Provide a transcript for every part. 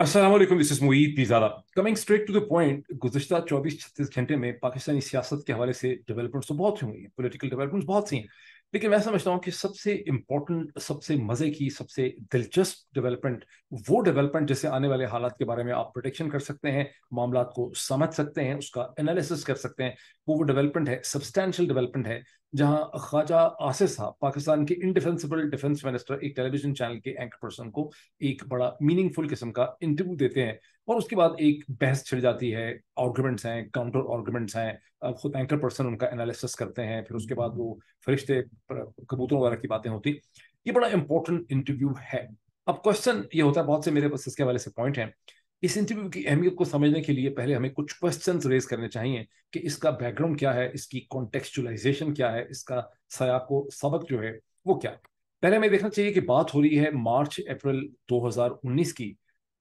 Aslam this is Moeed Pirzada coming straight to the point गुजशत चौबीस छत्तीस घंटे में पाकिस्तानी सियासत के हवाले से डेवलपमेंट्स तो बहुत हुई हैं पोलिटिकल डेवलपमेंट्स बहुत सी हैं लेकिन मैं समझता हूँ कि सबसे इम्पोर्टेंट सबसे मज़े की सबसे दिलचस्प डेवलपमेंट वो डेवलपमेंट जैसे आने वाले हालात के बारे में आप प्रोटेक्शन कर सकते हैं मामला को समझ सकते हैं उसका एनालिसिस कर सकते हैं वो वो डेवलपमेंट है सब्सटैंशल डेवलपमेंट है जहां ख्वाजा आसिफ साहब पाकिस्तान के इनडिफेंसिबल डिफेंस मिनिस्टर एक टेलीविजन चैनल के एंकर पर्सन को एक बड़ा मीनिंगफुल किस्म का इंटरव्यू देते हैं और उसके बाद एक बहस छिड़ जाती है आर्गूमेंट्स हैं काउंटर आर्गूमेंट्स हैं खुद एंकर पर्सन उनका एनालिसिस करते हैं फिर उसके बाद वो फरिश्ते कबूतरों वगैरह की बातें होती ये बड़ा इंपॉर्टेंट इंटरव्यू है अब क्वेश्चन ये होता है बहुत से मेरे पास इसके हवाले से पॉइंट हैं इस इंटरव्यू की अहमियत को समझने के लिए पहले हमें कुछ क्वेश्चन रेज करने चाहिए कि इसका बैकग्राउंड क्या है इसकी कॉन्टेक्चुलाइजेशन क्या है इसका सयाको सबक जो है वो क्या है पहले हमें देखना चाहिए कि बात हो रही है मार्च अप्रैल 2019 की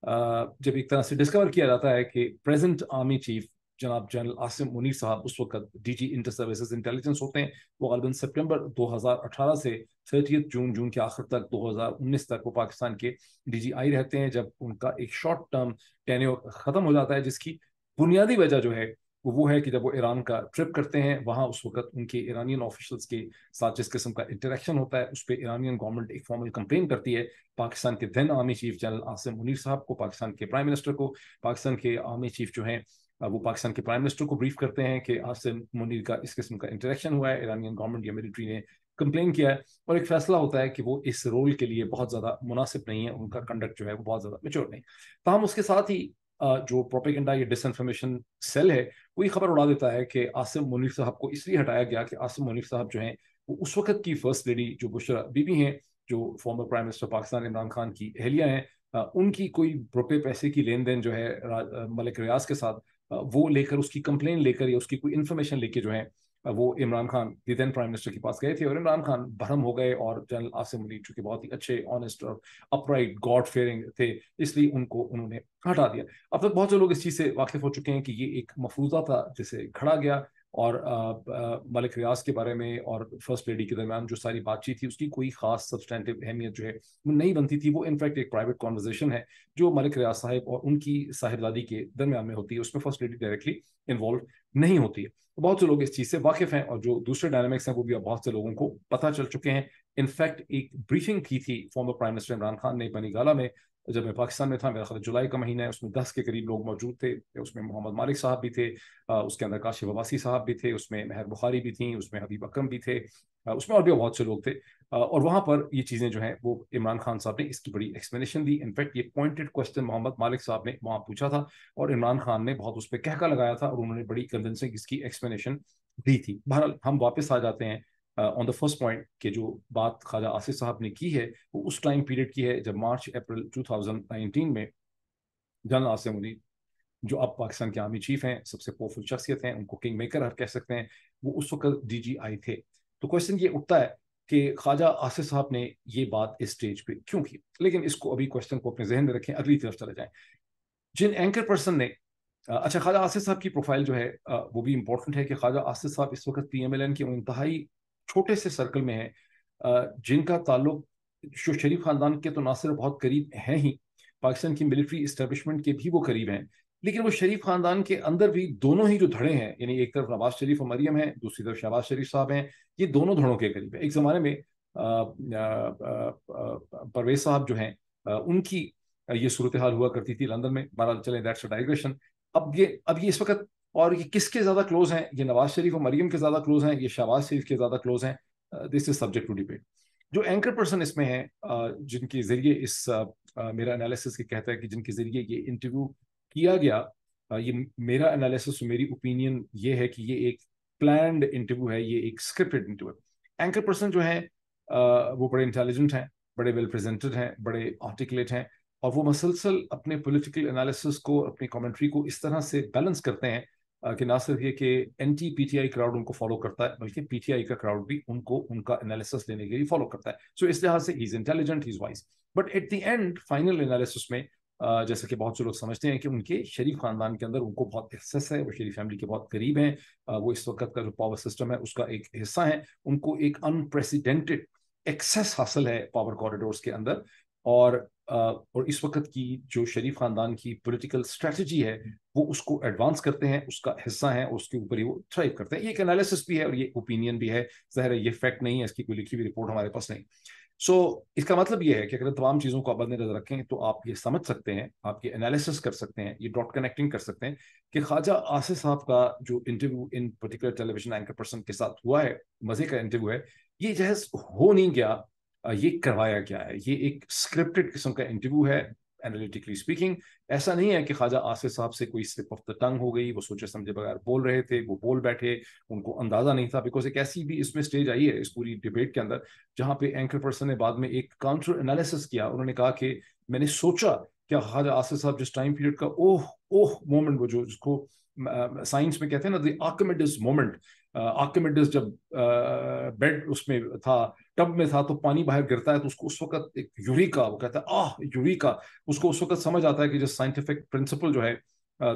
जब एक तरह से डिस्कवर किया जाता है कि प्रेजेंट आर्मी चीफ जनाब जनरल आसिम मुनीर साहब उस वक्त D G inter service intelligence होते हैं वो गलबन हज़ार अठारह से थर्टी जून जून के आखिर तक दो हजार उन्नीस तक वो पाकिस्तान के डी जी आई रहते हैं जब उनका एक शॉर्ट टर्म टेन ख़त्म हो जाता है जिसकी बुनियादी वजह जो है वो वो है कि जब वो ईरान का ट्रिप करते हैं वहाँ उस वक्त उनके ईरानियन ऑफिशल्स के साथ जिस किस्म का इंटरेक्शन होता है उस पर ईरानियन गवर्नमेंट एक फॉर्मल कंप्लेन करती है पाकिस्तान के दिन army chief general Asim Munir साहब को पाकिस्तान के प्राइम मिनिस्टर को पाकिस्तान के आर्मी चीफ जो हैं वो पाकिस्तान के प्राइम मिनिस्टर को ब्रीफ करते हैं कि आसिम मुनीर का इस किस्म का इंटरेक्शन हुआ है ईरानियन गवर्नमेंट या मिलिट्री ने कंप्लेन किया है और एक फैसला होता है कि वो इस रोल के लिए बहुत ज़्यादा मुनासिब नहीं है उनका कंडक्ट जो है वो बहुत ज़्यादा मेच्योर नहीं तहम तो उसके साथ ही जो प्रोपेगेंडा या इन्फॉर्मेशन सेल है वो ये खबर उड़ा देता है कि आसिम मुनीर साहब को इसलिए हटाया गया कि आसिम मुनीर साहब जो हैं वो उस वक्त की फर्स्ट लेडी जो बुशरा बीबी हैं जो former prime minister Pakistan Imran Khan की अहलिया हैं उनकी कोई रुपये पैसे की लेन देन जो है मलिक रियाज के साथ वो लेकर उसकी कंप्लेन लेकर या उसकी कोई इन्फॉर्मेशन लेके जो है वो Imran Khan the then prime minister के पास गए थे और इमरान खान भरम हो गए और जनरल आसिम मुनीर चूंकि बहुत ही अच्छे ऑनेस्ट और अपराइट गॉड फेयरिंग थे इसलिए उनको उन्होंने हटा दिया अब तक बहुत से लोग इस चीज़ से वाकिफ हो चुके हैं कि ये एक मफरूजा था जिसे खड़ा गया और मलिक रियाज के बारे में और फर्स्ट लेडी के दरमियान जो सारी बातचीत थी उसकी कोई खास सब्सटेंटिव अहमियत जो है वो नहीं बनती थी वो इनफैक्ट एक प्राइवेट कॉन्वर्जेशन है जो मलिक रियाज साहब और उनकी साहिबजादी के दरमियान में होती है उसमें फर्स्ट लेडी डायरेक्टली इन्वॉल्व नहीं होती है तो बहुत से लोग इस चीज़ से वाकिफ हैं और जो दूसरे डायनामिक्स हैं वो भी अब बहुत से लोगों को पता चल चुके हैं इनफैक्ट एक ब्रीफिंग की थी former prime minister Imran Khan ने बनीगाला में जब मैं पाकिस्तान में था मेरा ख्याल जुलाई का महीना है उसमें दस के करीब लोग मौजूद थे उसमें मोहम्मद मालिक साहब भी थे उसके अंदर काशिफ अबासी साहब भी थे उसमें महर बुखारी भी थी उसमें हबीब अक्रम भी थे उसमें और भी बहुत से लोग थे और वहाँ पर ये चीज़ें जो हैं वो इमरान खान साहब ने इसकी बड़ी एक्सप्लेनेशन दी इनफैक्ट ये पॉइंटेड क्वेश्चन मोहम्मद मालिक साहब ने वहाँ पूछा था और इमरान खान ने बहुत उस पर कहका लगाया था और उन्होंने बड़ी कन्विंसिंग इसकी एक्सप्लेनेशन दी थी बहरहाल हम वापस आ जाते हैं ऑन द फर्स्ट पॉइंट के जो बात ख्वाजा आसिफ साहब ने की है वो उस टाइम पीरियड की है जब मार्च अप्रैल 2019 में जनरल आसिफ मुनीर जो अब पाकिस्तान के आर्मी चीफ हैं सबसे पावरफुल शख्सियत हैं उनको किंग मेकर हर कह सकते हैं वो उस वक्त डी जी आई थे तो क्वेश्चन ये उठता है कि ख्वाजा आसिफ साहब ने ये बात इस स्टेज पे क्यों की लेकिन इसको अभी क्वेश्चन को अपने जहन में रखें अगली तरफ चले जाएं जिन एंकर पर्सन ने uh, अच्छा ख्वाजा आसिफ साहब की प्रोफाइल जो है uh, वो भी इम्पोर्टेंट है कि ख्वाजा आसिफ साहब इस वक्त पी एम एल एन के इंतहाई छोटे से सर्कल में है जिनका ताल्लुक शरीफ खानदान के तो ना सिर्फ बहुत करीब हैं ही पाकिस्तान की मिलिट्री इस्टेबलिशमेंट के भी वो करीब हैं लेकिन वो शरीफ खानदान के अंदर भी दोनों ही जो धड़े हैं यानी एक तरफ नवाज शरीफ और मरियम हैं दूसरी तरफ शहबाज शरीफ साहब हैं ये दोनों धड़ों के करीब हैं एक ज़माने में परवेज साहब जो हैं उनकी ये सूरत हाल हुआ करती थी लंदन में बहरहाल चले दैट्स डाइग्रेशन अब ये अब ये इस वक्त और ये किसके ज़्यादा क्लोज हैं ये नवाज शरीफ और मरियम के ज़्यादा क्लोज हैं ये शहबाज शरीफ के ज़्यादा क्लोज हैं this is subject to debate जो एंकर पर्सन इसमें है uh, जिनके ज़रिए इस uh, uh, मेरा एनालिसिस के कहता है कि जिनके ज़रिए ये इंटरव्यू किया गया ये मेरा एनालिसिस मेरी ओपिनियन ये है कि ये एक प्लान इंटरव्यू है ये एक स्क्रिप्टेड इंटरव्यू है एंकर पर्सन जो है वो बड़े इंटेलिजेंट हैं बड़े वेल प्रेजेंटेड हैं बड़े आर्टिकुलेट हैं और वो मसलसल अपने पॉलिटिकल एनालिसिस को अपनी कमेंट्री को इस तरह से बैलेंस करते हैं कि ना सिर्फ ये कि एंटी आई क्राउड उनको फॉलो करता है बल्कि आई का क्राउड भी उनको उनका एनालिसिस लेने के लिए फॉलो करता है सो so इस लिहाज से he is intelligent he's is wise but at the end final analysis में जैसे कि बहुत से लोग समझते हैं कि उनके शरीफ खानदान के अंदर उनको बहुत एक्सेस है वो शरीफ फैमिली के बहुत करीब हैं वो इस वक्त का जो पावर सिस्टम है उसका एक हिस्सा है उनको एक अनप्रेसिडेंटेड एक्सेस हासिल है पावर कॉरिडोर्स के अंदर और और इस वक्त की जो शरीफ खानदान की पॉलिटिकल स्ट्रेटजी है हम्म। वो उसको एडवांस करते हैं उसका हिस्सा है उसके ऊपर ही वो थ्राइव करते हैं ये एक एनालिसिस भी है और ये ओपिनियन भी है ज़ाहिर है ये फैक्ट नहीं है इसकी कोई लिखी हुई रिपोर्ट हमारे पास नहीं सो so, इसका मतलब ये है कि अगर तमाम चीज़ों को आप नजर रखें तो आप ये समझ सकते हैं आप ये एनालिसिस कर सकते हैं ये डॉट कनेक्टिंग कर सकते हैं कि ख्वाजा आसिफ साहब का जो interview in particular television anchor person के साथ हुआ है मज़े का इंटरव्यू है ये जहज हो नहीं गया ये करवाया क्या है ये एक स्क्रिप्टेड किस्म का इंटरव्यू है एनालिटिकली स्पीकिंग ऐसा नहीं है कि ख्वाजा आसिफ साहब से कोई स्लिप ऑफ द टंग हो गई वो सोचे समझे बगैर बोल रहे थे वो बोल बैठे उनको अंदाजा नहीं था बिकॉज एक ऐसी भी इसमें स्टेज आई है इस पूरी डिबेट के अंदर जहाँ पे एंकर पर्सन ने बाद में एक काउंटर एनालिसिस किया उन्होंने कहा कि मैंने सोचा क्या ख्वाजा आसिफ साहब जिस टाइम पीरियड का ओह ओह मोमेंट वो जो जिसको साइंस uh, में कहते हैं ना द मोमेंट आर्कमेडिस जब बेड uh, उसमें था टब में था तो पानी बाहर गिरता है तो उसको उस वक्त एक यूरिका वो कहता है आह यूरिका उसको उस वक्त समझ आता है कि जो साइंटिफिक प्रिंसिपल जो है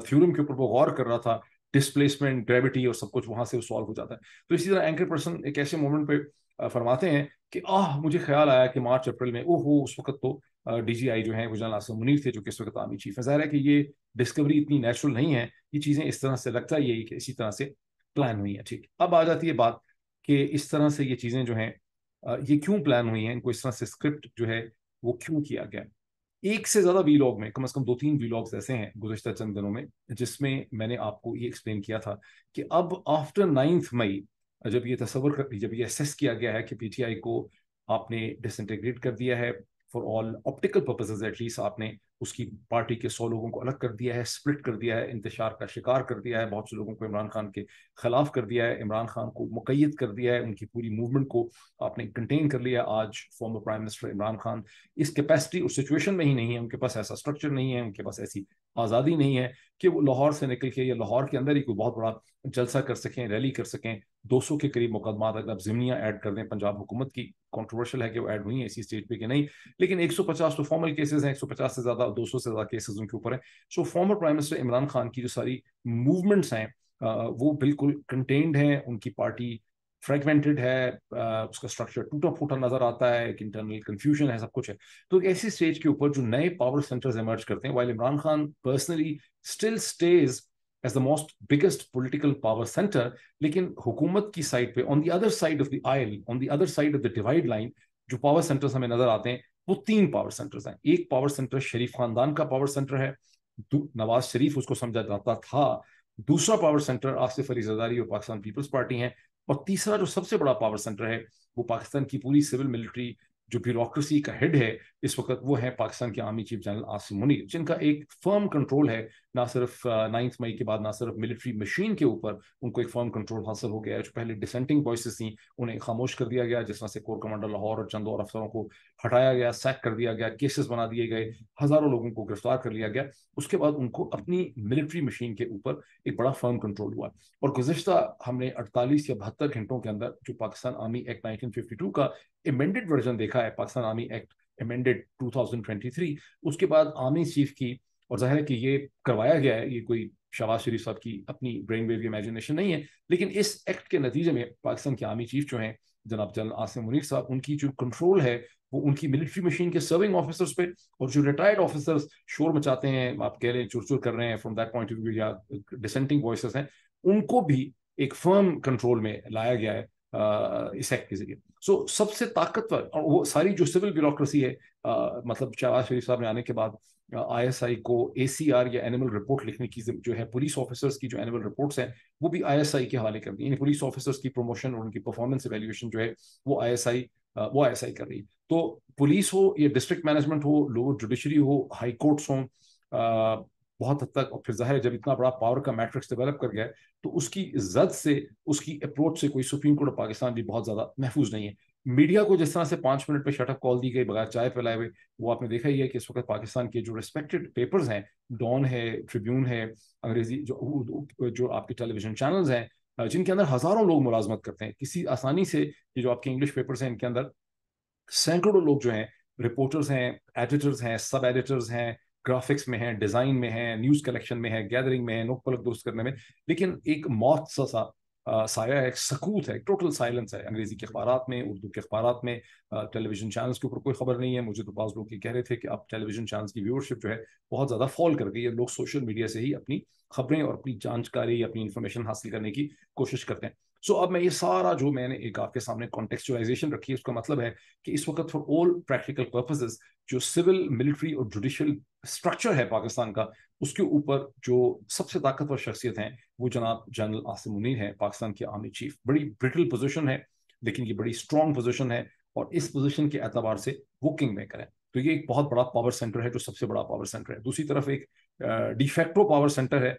थ्योरम के ऊपर वो गौर कर रहा था डिस्प्लेसमेंट ग्रेविटी और सब कुछ वहां से सॉल्व हो जाता है तो इसी तरह एंकर पर्सन एक ऐसे मोमेंट पे फरमाते हैं कि आह मुझे ख्याल आया कि मार्च अप्रैल में ओहो उस वक्त तो डीजीआई जो है गुजरान आसम मुनीर थे जो कि इस वक्त आर्मी चीफ है जाहिर है कि ये डिस्कवरी इतनी नेचुरल नहीं है ये चीज़ें इस तरह से लगता ही है कि इसी तरह से प्लान हुई है ठीक अब आ जाती है बात कि इस तरह से ये चीज़ें जो हैं ये क्यों प्लान हुई है इनको इस तरह से स्क्रिप्ट जो है वो क्यों किया गया एक से ज्यादा वीलॉग में कम अज कम दो तीन वीलॉग्स ऐसे हैं गुजशत चंद दिनों में जिसमें मैंने आपको ये एक्सप्लेन किया था कि अब आफ्टर नाइन्थ मई जब ये तस्वर जब ये असेस किया गया है कि पीटीआई को आपने डिसइंटीग्रेट कर दिया है for all optical purposes at least आपने उसकी पार्टी के सौ लोगों को अलग कर दिया है स्प्लिट कर दिया है इंतशार का शिकार कर दिया है बहुत से लोगों को इमरान खान के खिलाफ कर दिया है इमरान खान को मुकैद कर दिया है उनकी पूरी मूवमेंट को आपने कंटेन कर लिया आज former prime minister Imran Khan इस कैपेसिटी उस सिचुएशन में ही नहीं है उनके पास ऐसा स्ट्रक्चर नहीं है उनके पास ऐसी आज़ादी नहीं है कि वो लाहौर से निकल के या लाहौर के अंदर ही कोई बहुत बड़ा जलसा कर सकें रैली कर सकें 200 के करीब मुकदमा अगर आप ज़िमनियाँ ऐड कर दें पंजाब हुकूमत की कंट्रोवर्शियल है कि वो ऐड हुई है इसी स्टेज पे कि नहीं लेकिन 150 तो फॉर्मल केसेस हैं 150 से ज़्यादा 200 से ज़्यादा केसेज उनके ऊपर हैं so former prime minister Imran Khan की जो सारी मूवमेंट्स हैं वो बिल्कुल कंटेन्ड हैं उनकी पार्टी फ्रेगमेंटेड है उसका स्ट्रक्चर टूटा फूटा नजर आता है एक इंटरनल कंफ्यूजन है सब कुछ है तो ऐसी स्टेज के ऊपर जो नए पावर सेंटर्स एमर्ज करते हैं while Imran Khan personally still stays as the most biggest political power centre लेकिन हुकूमत की साइड पे on the other side of the aisle on the other side of the divide line जो पावर सेंटर्स हमें नजर आते हैं वो तीन पावर सेंटर्स हैं एक पावर सेंटर शरीफ खानदान का पावर सेंटर है नवाज शरीफ उसको समझा जाता था दूसरा पावर सेंटर आसिफ अली जदारी और पाकिस्तान पीपल्स पार्टी है और तीसरा जो सबसे बड़ा पावर सेंटर है वो पाकिस्तान की पूरी सिविल मिलिट्री जो ब्यूरोक्रेसी का हेड है इस वक्त वो है पाकिस्तान के army chief general Asim Munir जिनका एक फर्म कंट्रोल है ना सिर्फ नाइन्थ मई के बाद ना सिर्फ मिलिट्री मशीन के ऊपर उनको एक फर्म कंट्रोल हासिल हो गया है जो पहले डिसेंटिंग वॉइस थी उन्हें खामोश कर दिया गया जिस तरह से कोर कमांडर लाहौर और चंद और अफसरों को हटाया गया सैक कर दिया गया केसेस बना दिए गए हजारों लोगों को गिरफ्तार कर लिया गया उसके बाद उनको अपनी मिलिट्री मशीन के ऊपर एक बड़ा फर्म कंट्रोल हुआ और गुजशत हमने अड़तालीस या बहत्तर घंटों के अंदर जो पाकिस्तान आर्मी एक्ट नाइनटीन का एमेंडेड वर्जन देखा है पाकिस्तान आर्मी एक्ट एमेंडेड 2023 उसके बाद आर्मी चीफ की और जाहिर है कि ये करवाया गया है ये कोई शहबाज शरीफ साहब की अपनी ब्रेन वेव की इमेजिनेशन नहीं है लेकिन इस एक्ट के नतीजे में पाकिस्तान के आर्मी चीफ जो हैं जनाब जनरल आसिम मुनीर साहब उनकी जो कंट्रोल है वो उनकी मिलिट्री मशीन के सर्विंग ऑफिसर्स पे और जो रिटायर्ड ऑफिसर्स शोर मचाते हैं आप कह रहे हैं चुर चुर कर रहे हैं from that point of view या डिसेंटिंग वॉइस हैं उनको भी एक फर्म कंट्रोल में लाया गया है इस एक्ट के जरिए सो सबसे ताकतवर और वो सारी जो सिविल ब्यूरोक्रेसी है आ, मतलब शहबाज शरीफ साहब ने आने के बाद आईएसआई को एसीआर या एनिमल रिपोर्ट लिखने की जो है पुलिस ऑफिसर्स की जो एनिमल रिपोर्ट्स हैं वो भी आईएसआई के हवाले कर दी यानी पुलिस ऑफिसर्स की प्रमोशन और उनकी परफॉर्मेंस एवेल्यूशन जो है वो आईएसआई वो आईएसआई कर रही तो पुलिस हो या डिस्ट्रिक्ट मैनेजमेंट हो लोअर जुडिशरी हो हाई कोर्ट्स हों बहुत हद तक और फिर जाहिर है जब इतना बड़ा पावर का मैट्रिक्स डेवलप कर गया है तो उसकी जद से उसकी अप्रोच से कोई सुप्रीम कोर्ट ऑफ पाकिस्तान भी बहुत ज़्यादा महफूज नहीं है मीडिया को जिस तरह से पाँच मिनट पर शटअप कॉल दी गई बगैर चाय पिलाए हुए वो आपने देखा ही है कि इस वक्त पाकिस्तान के जो रिस्पेक्टेड पेपर्स हैं डॉन है ट्रिब्यून है अंग्रेजी जो जो आपके टेलीविजन चैनल्स हैं जिनके अंदर हज़ारों लोग मुलाजमत करते हैं किसी आसानी से ये जो आपके इंग्लिश पेपर्स हैं इनके अंदर सैकड़ों लोग जो हैं रिपोर्टर्स हैं एडिटर्स हैं सब एडिटर्स हैं ग्राफिक्स में है डिजाइन में है न्यूज कलेक्शन में है गैदरिंग में है नोक पलक दोस्त करने में लेकिन एक मौत सा सा साया है सकूत है टोटल साइलेंस है अंग्रेजी के अखबार में उर्दू के अखबार में टेलीविजन चैनल्स के ऊपर कोई खबर नहीं है मुझे तो पास लोग ये कह रहे थे कि अब टेलीविजन चैनल्स की व्यूअरशिप जो है बहुत ज़्यादा फॉल कर गई है लोग सोशल मीडिया से ही अपनी खबरें और अपनी जानकारी अपनी इन्फॉर्मेशन हासिल करने की कोशिश करते हैं सो अब मैं ये सारा जो मैंने एक आपके सामने कॉन्टेक्चुअलाइजेशन रखी है उसका मतलब है कि इस वक्त फॉर ऑल प्रैक्टिकल पर्पजेज जो सिविल मिलिट्री और जुडिशल स्ट्रक्चर है पाकिस्तान का उसके ऊपर जो सबसे ताकतवर शख्सियत हैं वो जनाब जनरल आसिम मुनीर हैं पाकिस्तान के आर्मी चीफ बड़ी ब्रिटल पोजीशन है लेकिन ये बड़ी स्ट्रॉन्ग पोजीशन है और इस पोजीशन के एतबार से वो किंग मेकर है तो ये एक बहुत बड़ा पावर सेंटर है जो सबसे बड़ा पावर सेंटर है दूसरी तरफ एक डिफेक्टो पावर सेंटर है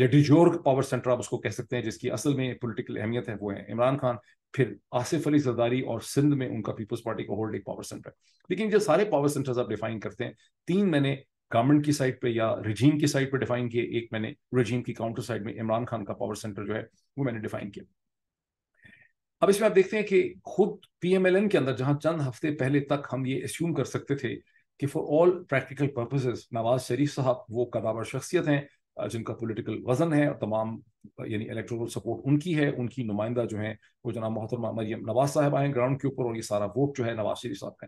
या डिजोर्ग पावर सेंटर आप उसको कह सकते हैं जिसकी असल में पोलिटिकल अहमियत है वो है इमरान खान फिर आसिफ अली सरदारी और सिंध में उनका पीपल्स पार्टी का होल्ड एक पावर सेंटर लेकिन जो सारे पावर सेंटर्स आप डिफाइन करते हैं तीन मैंने गवर्नमेंट की साइड पे या रजीम की साइड पे डिफाइन किए एक मैंने रजीम की काउंटर साइड में इमरान खान का पावर सेंटर जो है वो मैंने डिफाइन किया अब इसमें आप देखते हैं कि खुद पीएमएलएन के अंदर जहां चंद हफ्ते पहले तक हम ये एस्यूम कर सकते थे कि for all practical purposes Nawaz Sharif sahab वो कदावर शख्सियत हैं जिनका पॉलिटिकल वजन है और तमाम यानी इलेक्टोरल सपोर्ट उनकी है उनकी नुमाइंदा जो है वो जनाब मोहतरमा मरियम नवाज साहब आए ग्राउंड के ऊपर और ये सारा वोट जो है नवाज शरीफ साहब का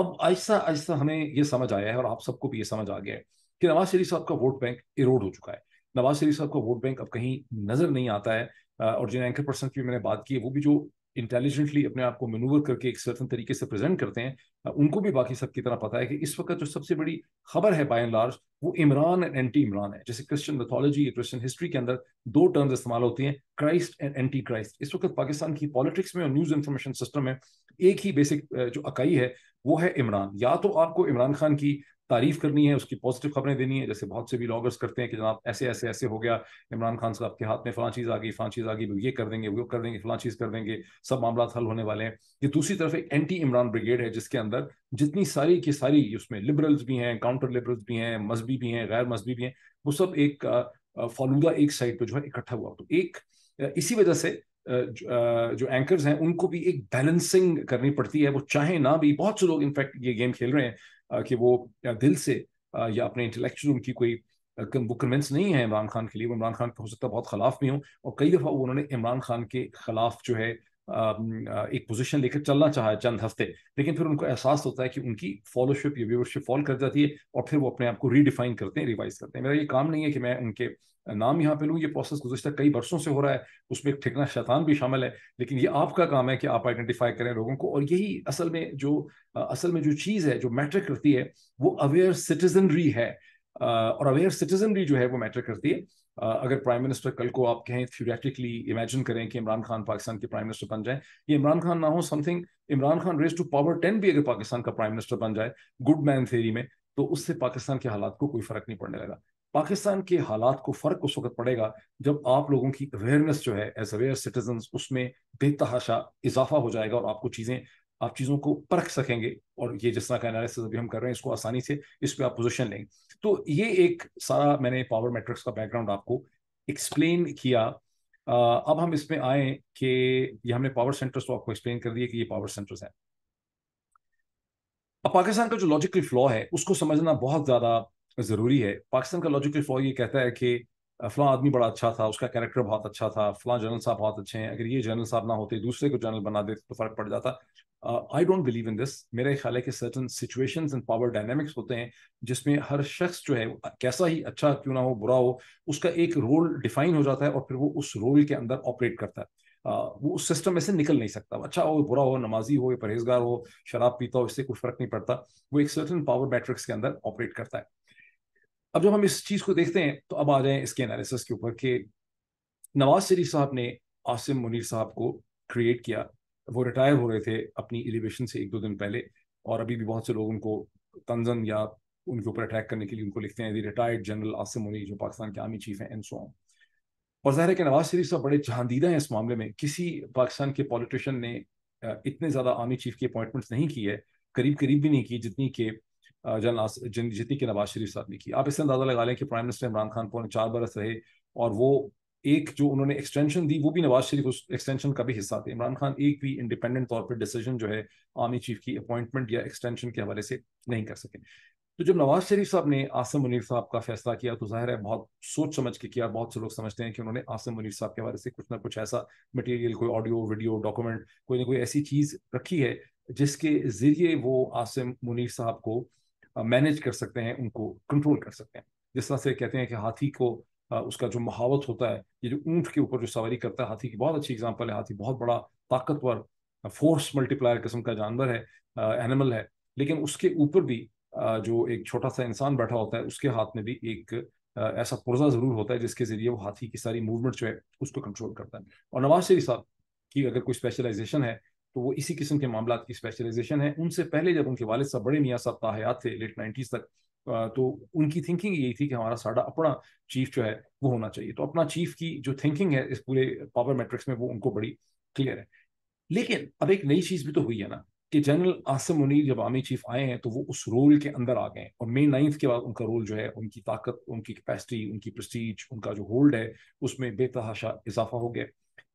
अब आहिस्ता आहिस्ता हमें ये समझ आया है और आप सबको भी ये समझ आ गया है कि नवाज शरीफ साहब का वोट बैंक इरोड हो चुका है नवाज शरीफ साहब का वोट बैंक अब कहीं नजर नहीं आता है और जिन एंकर पर्सन की मैंने बात की है वो भी जो इंटेलिजेंटली अपने आप को मेनूवर करके एक सर्टन तरीके से प्रेजेंट करते हैं उनको भी बाकी सब की तरह पता है कि इस वक्त जो सबसे बड़ी खबर है बाय लार्ज वो इमरान एंड एंटी इमरान है जैसे क्रिश्चियन या क्रिश्चियन हिस्ट्री के अंदर दो टर्म्स इस्तेमाल होती हैं क्राइस्ट एंड एंटी क्राइस्ट इस वक्त पाकिस्तान की पॉलिटिक्स में और न्यूज़ इन्फॉर्मेशन सिस्टम में एक ही बेसिक जो अकाई है वो है इमरान या तो आपको इमरान खान की तारीफ करनी है उसकी पॉजिटिव खबरें देनी है जैसे बहुत से भी ब्लॉगर्स करते हैं कि जनाब ऐसे ऐसे ऐसे हो गया इमरान खान साहब के हाथ में फलां चीज़ आ गई फलां चीज़ आ गई ये कर देंगे वो कर देंगे फलां चीज़ कर देंगे सब मामला हल होने वाले हैं ये दूसरी तरफ एक एंटी इमरान ब्रिगेड है जिसके अंदर जितनी सारी की सारी उसमें लिबरल्स भी हैं काउंटर लिबरल्स भी हैं मजहबी भी हैं गैर मजहबी भी हैं वो सब एक फालूदा एक साइड पर जो है इकट्ठा हुआ तो एक इसी वजह से जो एंकर्स हैं उनको भी एक बैलेंसिंग करनी पड़ती है वो चाहे ना भी बहुत से लोग इनफैक्ट ये गेम खेल रहे हैं कि वो दिल से या अपने इंटेलेक्चुअल उनकी कोई वो कन्विंस नहीं है इमरान खान के लिए वो इमरान खान के हो सकता है बहुत खिलाफ भी हों और कई दफ़ा उन्होंने इमरान खान के खिलाफ जो है एक पोजीशन लेकर चलना चाहा चंद हफ्ते लेकिन फिर उनको एहसास तो होता है कि उनकी फॉलोशिप या व्यूवरशिप फॉल कर जाती है और फिर वो अपने आप को रीडिफाइन करते हैं रिवाइज करते हैं मेरा ये काम नहीं है कि मैं उनके नाम यहाँ पे लूँ ये प्रोसेस गुजशत कई वर्षों से हो रहा है उसमें एक ठिकना शैतान भी शामिल है लेकिन ये आपका काम है कि आप आइडेंटिफाई करें लोगों को और यही असल में जो असल में जो चीज़ है जो मैटर करती है वो अवेयर सिटीजनरी है और अवेयर सिटीजनरी जो है वो मैटर करती है अगर प्राइम मिनिस्टर कल को आप कहें थ्यूरेटिकली इमेजिन करें कि इमरान खान पाकिस्तान के प्राइम मिनिस्टर बन जाए ये इमरान खान ना हो something Imran Khan race to power then भी अगर पाकिस्तान का प्राइम मिनिस्टर बन जाए गुड मैन थेरी में तो उससे पाकिस्तान के हालात को कोई फर्क नहीं पड़ने लगा पाकिस्तान के हालात को फर्क उस वक्त पड़ेगा जब आप लोगों की अवेयरनेस जो है एज अवेयर सिटीजन उसमें बेतहाशा इजाफा हो जाएगा और आपको चीज़ें आप चीज़ों को परख सकेंगे और ये जिस तरह का एनालिसिस अभी हम कर रहे हैं इसको आसानी से इस पर आप पोजिशन लेंगे तो ये एक सारा मैंने पावर मैट्रिक्स का बैकग्राउंड आपको एक्सप्लेन किया अब हम इसमें आए कि ये हमने पावर सेंटर्स तो आपको एक्सप्लेन कर दिए कि ये पावर सेंटर्स हैं अब पाकिस्तान का जो लॉजिकल फ्लॉ है उसको समझना बहुत ज़्यादा ज़रूरी है पाकिस्तान का लॉजिकल फ्लॉ ये कहता है कि फलां आदमी बड़ा अच्छा था उसका कैरेक्टर बहुत अच्छा था फलां जनरल साहब बहुत अच्छे हैं अगर ये जनरल साहब ना होते दूसरे को जनरल बना देते तो फर्क पड़ जाता I don't believe in this मेरे ख्याल है कि certain situation and power dynamics होते हैं जिसमें हर शख्स जो है कैसा ही अच्छा क्यों ना हो बुरा हो उसका एक रोल डिफाइन हो जाता है और फिर वो उस रोल के अंदर ऑपरेट करता है uh, वो उस सिस्टम में से निकल नहीं सकता अच्छा हो बुरा हो नमाजी हो या परहेजगार हो शराब पीता हो इससे कुछ फर्क नहीं पड़ता वो एक सर्टन पावर मैट्रिक्स के अंदर ऑपरेट करता है अब जब हम इस चीज़ को देखते हैं तो अब आ जाए इसके एनालिसिस के ऊपर कि नवाज शरीफ साहब ने आसिम मुनीर साहब को क्रिएट किया वो रिटायर हो रहे थे अपनी एलिवेशन से एक दो दिन पहले और अभी भी बहुत से लोग उनको तंजन या उनके ऊपर अटैक करने के लिए उनको लिखते हैं रिटायर्ड जनरल आसिम मुनी जो पाकिस्तान के आर्मी चीफ हैं एंड सो ऑन और ज़ाहिर है कि नवाज शरीफ साहब बड़े जहांदीदा हैं इस मामले में किसी पाकिस्तान के पॉलिटिशियन ने इतने ज़्यादा आर्मी चीफ की अपॉइंटमेंट्स नहीं की है करीब करीब भी नहीं की जितनी के जनरल जितनी के नवाज शरीफ साहब ने की आप इससे अंदाज़ा लगा लें कि प्राइम मिनिस्टर इमरान खान पौने चार बरस रहे और वो एक जो उन्होंने एक्सटेंशन दी वो भी नवाज शरीफ उस एक्सटेंशन का भी हिस्सा थे इमरान खान एक भी इंडिपेंडेंट तौर पर डिसीजन जो है आर्मी चीफ की अपॉइंटमेंट या एक्सटेंशन के हवाले से नहीं कर सके तो जब नवाज शरीफ साहब ने आसम मुनीर साहब का फैसला किया तो जाहिर है बहुत सोच समझ के किया बहुत से लोग समझते हैं कि उन्होंने आसम मुनीर साहब के हवाले से कुछ ना कुछ ऐसा मटेरियल कोई ऑडियो वीडियो डॉक्यूमेंट कोई ना कोई ऐसी चीज़ रखी है जिसके ज़रिए वो आसम मुनीर साहब को मैनेज कर सकते हैं उनको कंट्रोल कर सकते हैं जिस तरह से कहते हैं कि हाथी को उसका जो महावत होता है ये जो ऊँट के ऊपर जो सवारी करता है हाथी की बहुत अच्छी एग्जाम्पल है हाथी बहुत बड़ा ताकतवर फोर्स मल्टीप्लायर किस्म का जानवर है एनिमल है लेकिन उसके ऊपर भी जो एक छोटा सा इंसान बैठा होता है उसके हाथ में भी एक ऐसा पुर्जा ज़रूर होता है जिसके ज़रिए वो हाथी की सारी मूवमेंट जो है उसको कंट्रोल करता है और नवाज शरीफ साहब की अगर कोई स्पेशलाइजेशन है तो वो इसी किस्म के मामला की स्पेशलाइजेशन है उनसे पहले जब उनके वालिद साहब बड़े मियाँ साहब ताहयात थे लेट नाइन्टीज़ तक तो उनकी थिंकिंग यही थी कि हमारा साढ़ा अपना चीफ जो है वो होना चाहिए तो अपना चीफ की जो थिंकिंग है इस पूरे पावर मैट्रिक्स में वो उनको बड़ी क्लियर है लेकिन अब एक नई चीज भी तो हुई है ना कि जनरल आसिम मुनीर जब आर्मी चीफ आए हैं तो वो उस रोल के अंदर आ गए हैं और मे नाइन्थ के बाद उनका रोल जो है उनकी ताकत उनकी कैपेसिटी उनकी प्रस्टीज उनका जो होल्ड है उसमें बेतहाशा इजाफा हो गया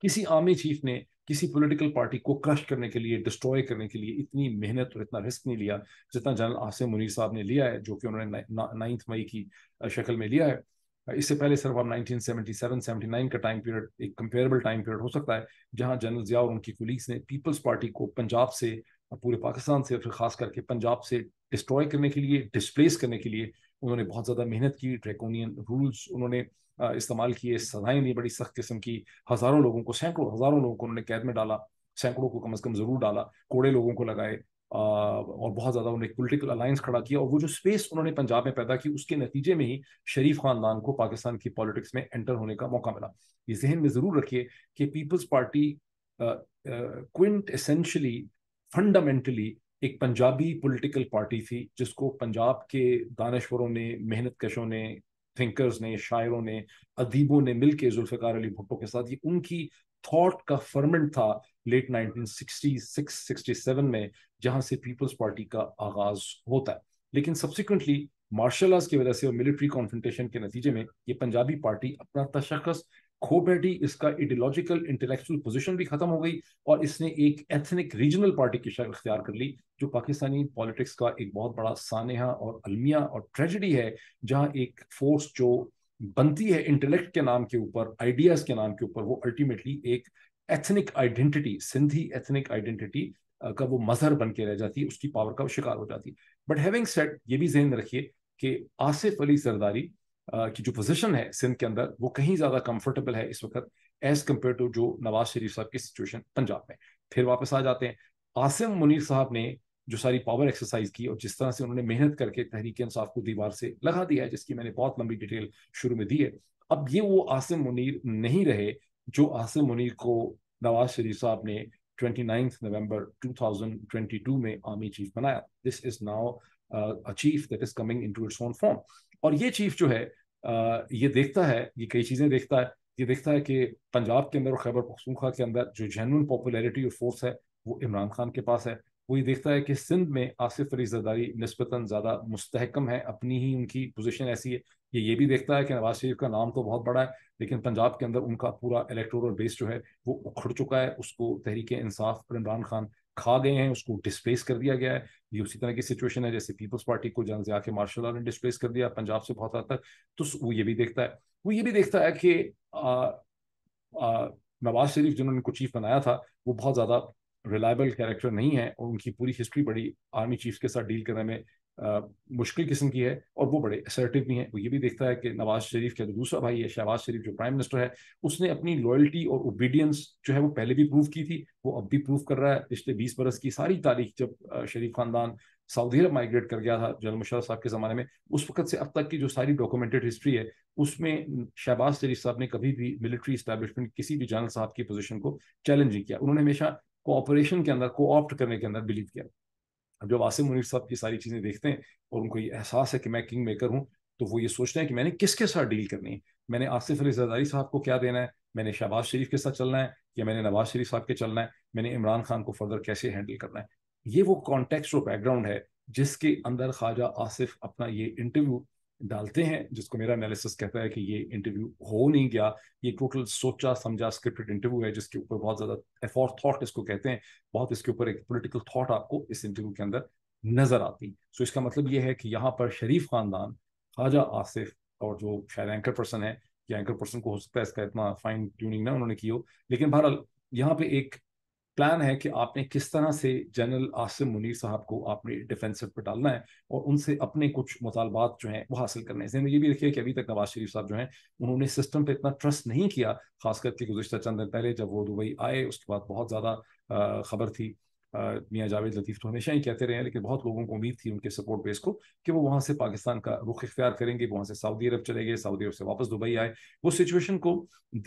किसी आर्मी चीफ ने किसी पॉलिटिकल पार्टी को क्रश करने के लिए डिस्ट्रॉय करने के लिए इतनी मेहनत और इतना रिस्क नहीं लिया जितना जनरल आसिम मुनीर साहब ने लिया है जो कि उन्होंने नाइन्थ मई की शक्ल में लिया है इससे पहले सिर्फ आप 1977 79 का टाइम पीरियड एक कंपेरेबल टाइम पीरियड हो सकता है जहां जनरल जिया और उनकी कुलीग्स ने पीपल्स पार्टी को पंजाब से पूरे पाकिस्तान से फिर खास करके पंजाब से डिस्ट्रॉय करने के लिए डिस्प्लेस करने के लिए उन्होंने बहुत ज़्यादा मेहनत की ड्रैकोनियन रूल्स उन्होंने इस्तेमाल किए सजाएं दी बड़ी सख्त किस्म की हज़ारों लोगों को सैकड़ों हज़ारों लोगों को उन्होंने कैद में डाला सैकड़ों को कम अज़ कम ज़रूर डाला कोड़े लोगों को लगाए और बहुत ज़्यादा उन्होंने पोलिटिकल अलायंस खड़ा किया और वो जो स्पेस उन्होंने पंजाब में पैदा की उसके नतीजे में ही शरीफ खानदान को पाकिस्तान की पॉलिटिक्स में एंटर होने का मौका मिला ये जहन में ज़रूर रखिए कि Peoples Party quintessentially fundamentally एक पंजाबी पॉलिटिकल पार्टी थी जिसको पंजाब के दानश्वरों ने मेहनत कशों ने थिंकर्स ने शायरों ने अदीबों ने मिल के जुल्फ़ार अली भुट्टो के साथ ये उनकी थॉट का फर्मेंट था लेट 1966 67 में जहां से पीपल्स पार्टी का आगाज होता है लेकिन सब्सिक्वेंटली मार्शल आर्ट्स की वजह से और मिलिट्री कॉन्फ्रेंटेशन के नतीजे में ये पंजाबी पार्टी अपना तशखस खो बैठी इसका आइडियोलॉजिकल इंटेलेक्चुअल पोजिशन भी खत्म हो गई और इसने एक एथनिक रीजनल पार्टी की शक्ल अख्तियार कर ली जो पाकिस्तानी पॉलिटिक्स का एक बहुत बड़ा सानहा और अलमिया और ट्रेजिडी है जहाँ एक फोर्स जो बनती है इंटेलेक्ट के नाम के ऊपर आइडियाज के नाम के ऊपर वो अल्टीमेटली एक ethnic identity Sindhi ethnic identity का वो मजहर बन के रह जाती है उसकी पावर का शिकार हो जाती है बट हैविंग सेट ये भी जहन रखिए कि आसिफ अली सरदारी की जो पोजिशन है सिंध के अंदर वो कहीं ज़्यादा कंफर्टेबल है इस वक्त एज कम्पेयर टू जो नवाज शरीफ साहब की सिचुएशन पंजाब में फिर वापस आ जाते हैं आसिम मुनीर साहब ने जो सारी पावर एक्सरसाइज की और जिस तरह से उन्होंने मेहनत करके तहरीक इंसाफ को दीवार से लगा दिया है जिसकी मैंने बहुत लंबी डिटेल शुरू में दी है अब ये वो आसिम मुनीर नहीं रहे जो आसिम मुनीर को नवाज शरीफ साहब ने ट्वेंटी नवंबर 2022 में आर्मी चीफ बनाया this is now a chief that is coming to its own form और ये चीफ जो है ये देखता है ये कई चीज़ें देखता है ये देखता है कि पंजाब के अंदर और खैबर पखसूखा के अंदर जो जेनवन पॉपुलैरिटी और फोर्स है वो इमरान खान के पास है वो ये देखता है कि सिंध में आसिफ अली जरदारी नस्बता ज़्यादा मुस्तकम है अपनी ही उनकी पोजिशन ऐसी है ये ये भी देखता है कि नवाज शरीफ का नाम तो बहुत बड़ा है लेकिन पंजाब के अंदर उनका पूरा इलेक्टोरल बेस जो है वो उखड़ चुका है उसको तहरीक इंसाफ और इमरान खान खा गए हैं उसको डिस्प्लेस कर दिया गया है ये उसी तरह की सिचुएशन है जैसे पीपल्स पार्टी को जहाँ से के मार्शल ने डिस्प्लेस कर दिया पंजाब से बहुत हद तक तो वो ये भी देखता है वो ये भी देखता है कि नवाज शरीफ जिन्होंने उनको चीफ बनाया था वो बहुत ज़्यादा रिलायबल कैरेक्टर नहीं है और उनकी पूरी हिस्ट्री बड़ी आर्मी चीफ के साथ डील करने में मुश्किल किस्म की है और वो बड़े असर्टिव भी हैं वो ये भी देखता है कि नवाज शरीफ का जो दूसरा भाई है शहबाज शरीफ जो प्राइम मिनिस्टर है उसने अपनी लॉयल्टी और ओबीडियंस जो है वो पहले भी प्रूव की थी वो अब भी प्रूव कर रहा है पिछले बीस बरस की सारी तारीख जब शरीफ खानदान सऊदी अरब माइग्रेट कर गया था जनरल मुशरफ साहब के ज़माने में उस वक्त से अब तक की जो सारी डॉक्यूमेंटेड हिस्ट्री है उसमें शहबाज शरीफ साहब ने कभी भी मिलिट्री इस्टेबलिशमेंट किसी भी जनरल साहब की पोजिशन को चैलेंज नहीं किया उन्होंने हमेशा कोऑपरेशन के अंदर कोऑप्ट करने के अंदर बिलीव किया अब जब आसिम मुनीर साहब ये सारी चीज़ें देखते हैं और उनको ये एहसास है कि मैं किंग मेकर हूँ तो वो ये सोचते हैं कि मैंने किसके साथ डील करनी है मैंने आसिफ अली जरदारी साहब को क्या देना है मैंने शहबाज शरीफ के साथ चलना है या मैंने नवाज शरीफ साहब के चलना है मैंने इमरान खान को फर्दर कैसे हैंडल करना है ये वो कॉन्टेक्स्ट और बैकग्राउंड है जिसके अंदर ख्वाजा आसिफ अपना ये इंटरव्यू डालते हैं जिसको मेरा एनालिसिस कहता है कि ये इंटरव्यू हो नहीं गया ये टोटल सोचा समझा स्क्रिप्टेड इंटरव्यू है जिसके ऊपर बहुत ज्यादा एफॉर थॉट इसको कहते हैं बहुत इसके ऊपर एक पोलिटिकल थॉट आपको इस इंटरव्यू के अंदर नजर आती सो इसका मतलब ये है कि यहाँ पर शरीफ खानदान खाजा आसिफ और जो शायद एंकर पर्सन है या एंकर पर्सन को हो सकता है इसका इतना फाइन ट्यूनिंग ना उन्होंने की हो लेकिन बहरहाल यहाँ पे एक प्लान है कि आपने किस तरह से जनरल आसिम मुनीर साहब को आपने डिफेंसिव पर डालना है और उनसे अपने कुछ मुतालबात जो हैं वो हासिल करने हैं में ये भी रखिए कि अभी तक नवाज शरीफ साहब जो हैं उन्होंने सिस्टम पर इतना ट्रस्ट नहीं किया खास करके गुजशत चंद दिन पहले जब वो दुबई आए उसके बाद बहुत ज़्यादा खबर थी मियाँ जावेद लतीफ़ तो हमेशा ही कहते रहे हैं लेकिन बहुत लोगों को उम्मीद थी उनके सपोर्ट बेस को कि वो वहाँ से पाकिस्तान का रुख इख्तियार करेंगे वहाँ से सऊदी अरब चले गए सऊदी अरब से वापस दुबई आए वो सिचुएशन को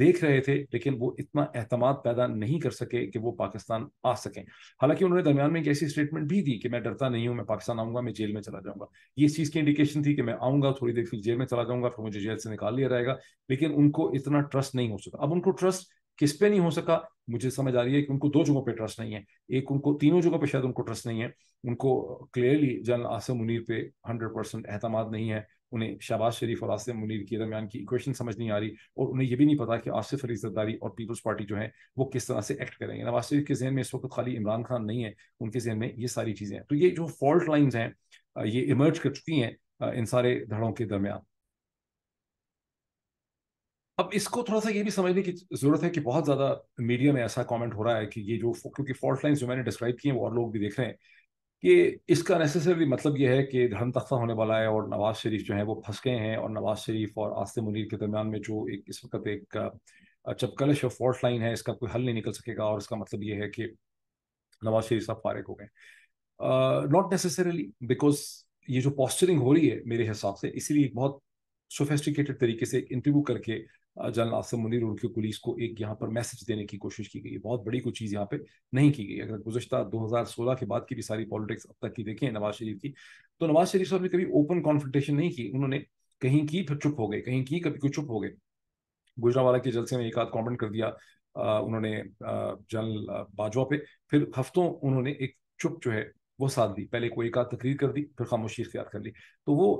देख रहे थे लेकिन वो इतना अहतमाद पैदा नहीं कर सके कि वो पाकिस्तान आ सकें हालांकि उन्होंने दरमियान में एक ऐसी स्टेटमेंट भी दी कि मैं डरता नहीं हूँ मैं पाकिस्तान आऊँगा मैं जेल में चला जाऊँगा ये इस चीज़ की इंडिकेशन थी कि मैं आऊँगा थोड़ी देर फिर जेल में चला जाऊँगा फिर मुझे जेल से निकाल लिया जाएगा लेकिन उनको इतना ट्रस्ट नहीं हो सका अब उनको ट्रस्ट किस पे नहीं हो सका मुझे समझ आ रही है कि उनको दो जगहों पे ट्रस्ट नहीं है एक उनको तीनों जगहों पे शायद उनको ट्रस्ट नहीं है उनको क्लियरली जनरल आसिम मुनीर पे हंड्रेड परसेंट अहतमाद नहीं है उन्हें शहबाज शरीफ और आसिम मुनीर के दरमियान की इक्वेशन समझ नहीं आ रही और उन्हें यह भी नहीं पता कि आसिफ अली जरदारी और पीपल्स पार्टी जो है वो किस तरह से एक्ट करेंगे नवाज शरीफ के जहन में इस वक्त खाली इमरान खान नहीं है उनके जहन में ये सारी चीज़ें हैं तो ये जो फॉल्ट लाइन्स हैं ये इमर्ज कर चुकी हैं इन सारे धड़ों के दरमियान अब इसको थोड़ा सा ये भी समझने की जरूरत है कि बहुत ज्यादा मीडिया में ऐसा कमेंट हो रहा है कि ये जो क्योंकि फॉल्ट लाइन जो मैंने डिस्क्राइब किए हैं वो और लोग भी देख रहे हैं कि इसका नेसेसरी मतलब ये है कि धर्म तख्ता होने वाला है और नवाज शरीफ जो है वो फंस गए हैं और नवाज शरीफ और आस्ते मुनीर के दरमियान में जो एक इस वक्त एक चपकलश और फॉल्ट लाइन है इसका कोई हल नहीं निकल सकेगा और इसका मतलब ये है कि नवाज शरीफ साहब फारिग हो गए नॉट नेसेसरली बिकॉज ये जो पॉस्चरिंग हो रही है मेरे हिसाब से इसीलिए एक बहुत सोफेस्टिकेटेड तरीके से इंटरव्यू करके जनरल आसम मुनीर और उनके पुलिस को एक यहाँ पर मैसेज देने की कोशिश की गई है बहुत बड़ी कोई चीज़ यहाँ पे नहीं की गई अगर गुजशत 2016 के बाद की भी सारी पॉलिटिक्स अब तक की देखें नवाज शरीफ की तो नवाज शरीफ साहब ने कभी ओपन कॉन्फ्रेंटेशन नहीं की उन्होंने कहीं की फिर तो चुप हो गए कहीं की कभी कुछ चुप हो गए गुजरावाला के जलसे में एक आध कॉमेंट कर दिया उन्होंने जनरल बाजवा पे फिर हफ्तों उन्होंने एक चुप जो है वो साथ दी पहले कोई एक आध तकरीर कर दी फिर खामोशी इख्तियार कर ली तो वो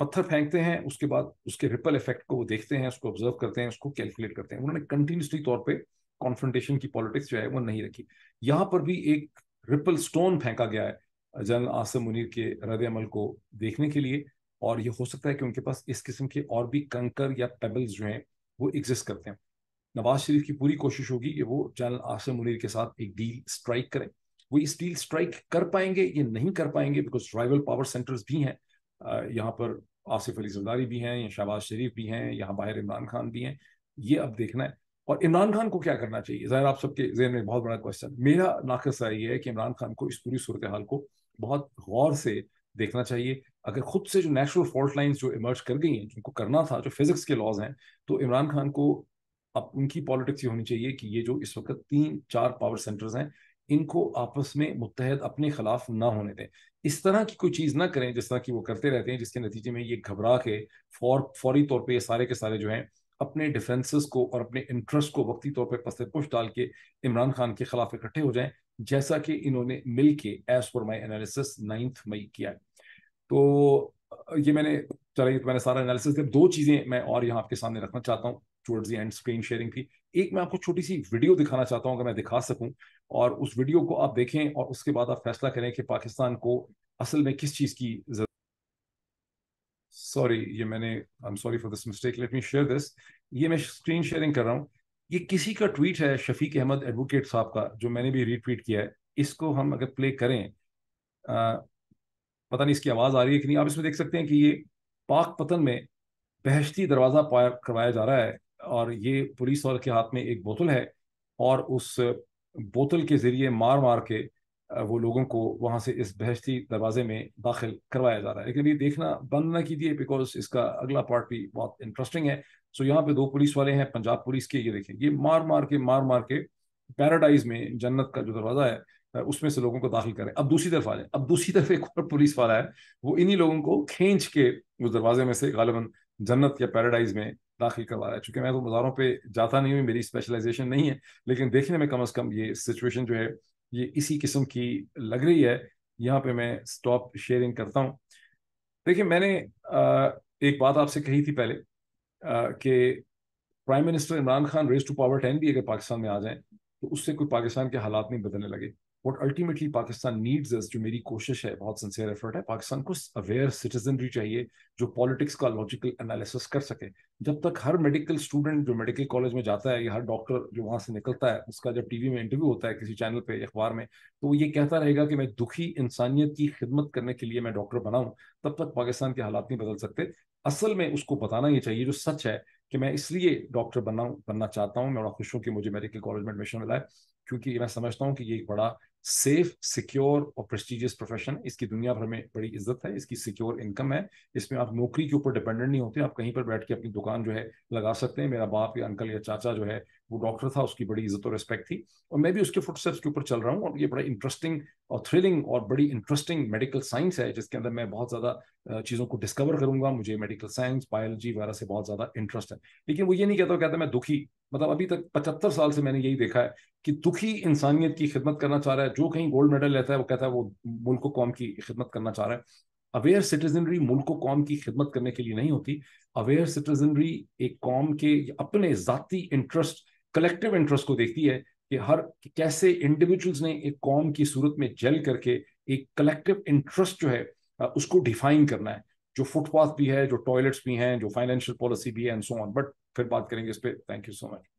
पत्थर फेंकते हैं उसके बाद उसके रिपल इफेक्ट को वो देखते हैं उसको ऑब्जर्व करते हैं उसको कैलकुलेट करते हैं उन्होंने कंटिन्यूसली तौर पर कॉन्फ्रेंटेशन की पॉलिटिक्स जो है वो नहीं रखी यहाँ पर भी एक रिपल स्टोन फेंका गया है जनरल आसम मुनीर के रद अमल को देखने के लिए और ये हो सकता है कि उनके पास इस किस्म के और भी कंकर या पेबल्स जो हैं वो एग्जिस्ट करते हैं नवाज शरीफ की पूरी कोशिश होगी कि वो जनरल आसम मुनीर के साथ एक डील स्ट्राइक करें वो इस डील स्ट्राइक कर पाएंगे ये नहीं कर पाएंगे बिकॉज ट्राइवल पावर सेंटर्स भी हैं यहाँ पर आसिफ अली जरदारी भी हैं या शहबाज शरीफ भी हैं यहाँ बाहर इमरान खान भी हैं ये अब देखना है और इमरान खान को क्या करना चाहिए ज़ाहिर आप सबके जहन में बहुत बड़ा क्वेश्चन मेरा नाकसा ये है कि इमरान खान को इस पूरी सूरत हाल को बहुत गौर से देखना चाहिए अगर खुद से जो नेचुरल फॉल्ट लाइन्स जो इमर्ज कर गई हैं जिनको करना था जो फिजिक्स के लॉज हैं तो इमरान खान को अब उनकी पॉलिटिक्स ये होनी चाहिए कि ये जो इस वक्त तीन चार पावर सेंटर्स हैं इनको आपस में मुतहद अपने खिलाफ ना होने दें इस तरह की कोई चीज़ ना करें जिस तरह की वो करते रहते हैं जिसके नतीजे में ये घबरा के फौर फौरी तौर पर ये सारे के सारे जो हैं अपने डिफेंसेस को और अपने इंटरेस्ट को वक्ती तौर पर पस्ते पुश डाल के इमरान खान के खिलाफ इकट्ठे हो जाएं जैसा कि इन्होंने मिल के एज पर माई एनालिसिस नाइन्थ मई किया तो ये मैंने चलिए तो मैंने सारा एनालिसिस दो चीज़ें मैं और यहाँ आपके सामने रखना चाहता हूँ towards the end screen sharing थी एक मैं आपको छोटी सी वीडियो दिखाना चाहता हूं अगर मैं दिखा सकूं और उस वीडियो को आप देखें और उसके बाद आप फैसला करें कि पाकिस्तान को असल में किस चीज़ की जरूरत सॉरी ये मैंने I am sorry for this mistake let me share this ये मैं स्क्रीन शेयरिंग कर रहा हूँ ये किसी का ट्वीट है शफीक अहमद एडवोकेट साहब का जो मैंने भी रीट्वीट किया है इसको हम अगर प्ले करें आ, पता नहीं इसकी आवाज़ आ रही है कि नहीं आप इसमें देख सकते हैं कि ये पाक पतन में बहशती दरवाज़ा पाया करवाया जा रहा है और ये पुलिस वाले के हाथ में एक बोतल है और उस बोतल के ज़रिए मार मार के वो लोगों को वहाँ से इस बहशती दरवाजे में दाखिल करवाया जा रहा है लेकिन ये देखना बंद ना कीजिए बिकॉज इसका अगला पार्ट भी बहुत इंटरेस्टिंग है सो यहाँ पे दो पुलिस वाले हैं पंजाब पुलिस के ये देखें ये मार मार के मार मार के पैराडाइज में जन्नत का जो दरवाज़ा है उसमें से लोगों को दाखिल करें अब दूसरी तरफ आ जाए अब दूसरी तरफ एक और पुलिस वाला है वो इन्हीं लोगों को खींच के उस दरवाजे में से गालिबा जन्नत या पैराडाइज में दाखिल करवा रहा है चूंकि मैं तो बाज़ारों पर जाता नहीं हूँ मेरी स्पेशलाइजेशन नहीं है लेकिन देखने में कम अज़ कम ये सिचुएशन जो है ये इसी किस्म की लग रही है यहाँ पे मैं स्टॉप शेयरिंग करता हूँ देखिए मैंने एक बात आपसे कही थी पहले कि prime minister Imran Khan race to power then भी अगर पाकिस्तान में आ जाएं तो उससे कोई पाकिस्तान के हालात नहीं बदलने लगे what ultimately Pakistan needs is जो मेरी कोशिश है बहुत सिंसियर एफर्ट है पाकिस्तान को अवेयर सिटीजनरी चाहिए जो पॉलिटिक्स का लॉजिकल एनालिसिस कर सके जब तक हर मेडिकल स्टूडेंट जो मेडिकल कॉलेज में जाता है या हर डॉक्टर जो वहाँ से निकलता है उसका जब टीवी में इंटरव्यू होता है किसी चैनल पे अखबार में तो ये कहता रहेगा कि मैं दुखी इंसानियत की खिदमत करने के लिए मैं डॉक्टर बनाऊँ तब तक पाकिस्तान के हालात नहीं बदल सकते असल में उसको बताना ये चाहिए जो सच है कि मैं इसलिए डॉक्टर बनना बनना चाहता हूँ मैं बड़ा खुश हूँ कि मुझे मेडिकल कॉलेज में एडमिशन मिला है क्योंकि मैं समझता हूँ कि ये एक बड़ा सेफ सिक्योर और प्रेस्टिजियस प्रोफेशन इसकी दुनिया भर में बड़ी इज्जत है इसकी सिक्योर इनकम है इसमें आप नौकरी के ऊपर डिपेंडेंट नहीं होते आप कहीं पर बैठ के अपनी दुकान जो है लगा सकते हैं मेरा बाप या अंकल या चाचा जो है वो डॉक्टर था उसकी बड़ी इज्जत और रिस्पेक्ट थी और मैं भी उसके फुटस्टेप्स के ऊपर चल रहा हूँ और ये बड़ा इंटरेस्टिंग और थ्रिलिंग और बड़ी इंटरेस्टिंग मेडिकल साइंस है जिसके अंदर मैं बहुत ज़्यादा चीज़ों को डिस्कवर करूंगा मुझे मेडिकल साइंस बायोलॉजी वगैरह से बहुत ज़्यादा इंटरेस्ट है लेकिन वो ये नहीं कहता वो कहता मैं दुखी मतलब अभी तक पचहत्तर साल से मैंने यही देखा है कि दुखी इंसानियत की खिदमत करना चाह रहा है जो कहीं गोल्ड मेडल लेता है वो कहता है वो मुल्क को कौम की खिदमत करना चाह रहा है अवेयर सिटीजनरी मुल्क को कौम की खिदमत करने के लिए नहीं होती अवेयर सिटीजनरी एक कौम के अपने जाती इंटरेस्ट कलेक्टिव इंटरेस्ट को देखती है कि हर कैसे इंडिविजुअल्स ने एक कॉम की सूरत में जल करके एक कलेक्टिव इंटरेस्ट जो है उसको डिफाइन करना है जो फुटपाथ भी है जो टॉयलेट्स भी हैं जो फाइनेंशियल पॉलिसी भी है एंड सो ऑन बट फिर बात करेंगे इस पर थैंक यू सो मच